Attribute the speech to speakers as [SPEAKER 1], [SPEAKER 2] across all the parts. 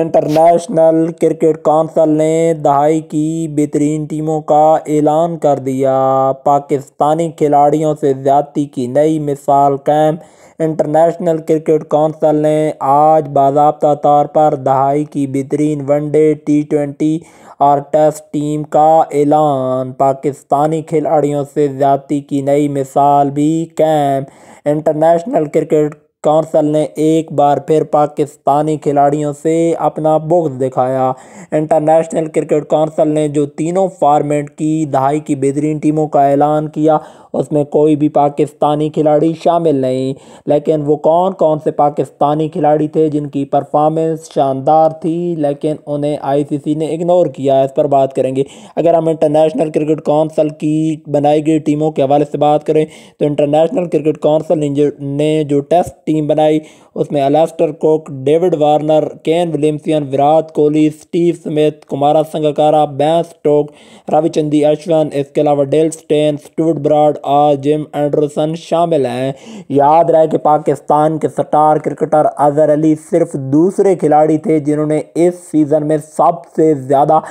[SPEAKER 1] international cricket council ने दहाई की बेहतरीन टीमों का ऐलान कर दिया पाकिस्तानी खिलाड़ियों से ज़्यादती की नई मिसाल कैम इंटरनेशनल क्रिकेट काउंसिल ने आज बाबा तौर पर दहाई की बेहतरीन वनडे टी ट्वेंटी और टेस्ट टीम का ऐलान पाकिस्तानी खिलाड़ियों से ज़्यादती की नई मिसाल भी कैम इंटरनेशनल क्रिकेट कौंसल ने एक बार फिर पाकिस्तानी खिलाड़ियों से अपना बुक्स दिखाया इंटरनेशनल क्रिकेट कौंसल ने जो तीनों फार्मेट की दहाई की बेहतरीन टीमों का ऐलान किया उसमें कोई भी पाकिस्तानी खिलाड़ी शामिल नहीं लेकिन वो कौन कौन से पाकिस्तानी खिलाड़ी थे जिनकी परफॉर्मेंस शानदार थी लेकिन उन्हें आईसीसी ने इग्नोर किया इस पर बात करेंगे अगर हम इंटरनेशनल क्रिकेट कौंसल की बनाई गई टीमों के हवाले से बात करें तो इंटरनेशनल क्रिकेट काउंसिल ने जो टेस्ट टीम टीम बनाई उसमें Alastair Cook David Warner Kane Williamson Virat Kohli Steve Smith Kumara Sangakkara Ben Stokes Ravichandran Ashwin इसके अलावा डेल स्टेन स्टूड ब्राड और जिम एंडरसन शामिल हैं याद रहे कि पाकिस्तान के स्टार क्रिकेटर अजहर अली सिर्फ दूसरे खिलाड़ी थे जिन्होंने इस सीज़न में सबसे ज़्यादा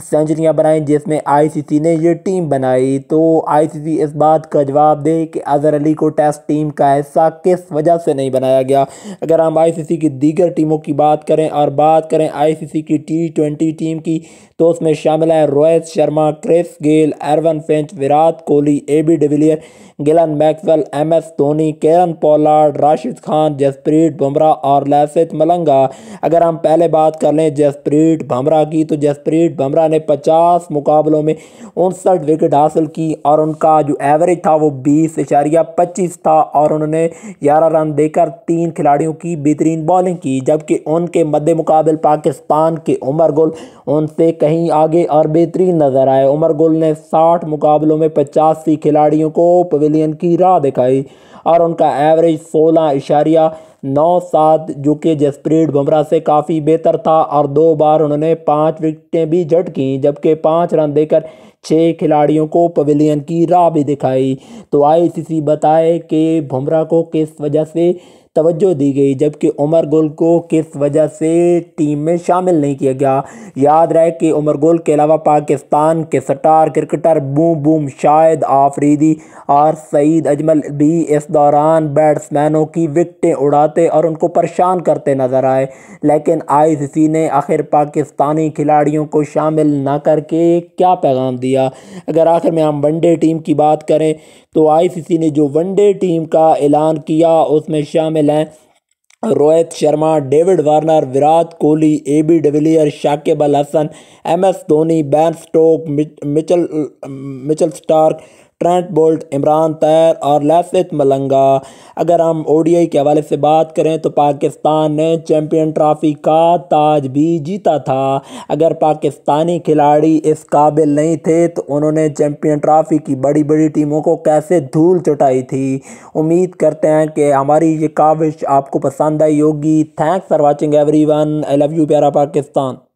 [SPEAKER 1] सेंचुरियाँ बनाई जिसमें आईसीसी ने ये टीम बनाई तो आईसीसी इस बात का जवाब दे कि अजहर अली को टेस्ट टीम का हिस्सा किस वजह से नहीं बनाया गया अगर हम आईसीसी की दीगर टीमों की बात करें और बात करें आईसीसी की टी ट्वेंटी टीम की तो उसमें शामिल हैं Rohit Sharma Chris Gayle Aaron Finch Virat Kohli A B de Villiers Glenn Maxwell M S Dhoni Kieron Pollard Rashid Khan Jasprit Bumrah और लैसित मलंगा अगर हम पहले बात कर लें जसप्रीत बुमराह की तो जसप्रीत बुमराह बुमराह ने पचास मुकाबलों में उनसठ विकेट हासिल की और उनका जो एवरेज था वो बीस इशारिया पच्चीस था और उन्होंने ग्यारह रन देकर तीन खिलाड़ियों की बेहतरीन बॉलिंग की जबकि उनके मध्य मुकाबल पाकिस्तान के उमर गुल उनसे कहीं आगे और बेहतरीन नज़र आए उमर गुल ने साठ मुकाबलों में पचासी खिलाड़ियों को पवेलियन की राह दिखाई और उनका एवरेज सोलह इशारिया नौ सात जो कि जसप्रीत बुमराह से काफ़ी बेहतर था और दो बार उन्होंने पाँच विकटें भी जट झटकीं जबकि पाँच रन देकर छः खिलाड़ियों को पवेलियन की राह भी दिखाई तो आईसीसी बताए कि बुमराह को किस वजह से तवज्जो दी गई जबकि उमर गुल को किस वजह से टीम में शामिल नहीं किया गया याद रहे कि उमर गुल के अलावा पाकिस्तान के star cricketer boom boom Shahid Afridi और सईद अजमल भी इस दौरान बैट्समैनों की विकटें उड़ाते और उनको परेशान करते नजर आए लेकिन आईसीसी ने आखिर पाकिस्तानी खिलाड़ियों को शामिल न करके क्या पैगाम दिया दिया अगर आखिर में हम वनडे टीम की बात करें तो आईसीसी ने जो वनडे टीम का ऐलान किया उसमें शामिल हैं Rohit Sharma David Warner Virat Kohli A B de Villiers Shakib Al Hasan M S Dhoni Ben Stokes Mitchell Mitchell Starc Trent Boult Imran Tahir और लैसित मलंगा अगर हम ओडीआई के हवाले से बात करें तो पाकिस्तान ने चैम्पियन ट्रॉफी का ताज भी जीता था अगर पाकिस्तानी खिलाड़ी इस काबिल नहीं थे तो उन्होंने चैम्पियन ट्रॉफी की बड़ी बड़ी टीमों को कैसे धूल चटाई थी उम्मीद करते हैं कि हमारी ये काविश आपको पसंद आई होगी thanks for watching everyone I love you प्यारा पाकिस्तान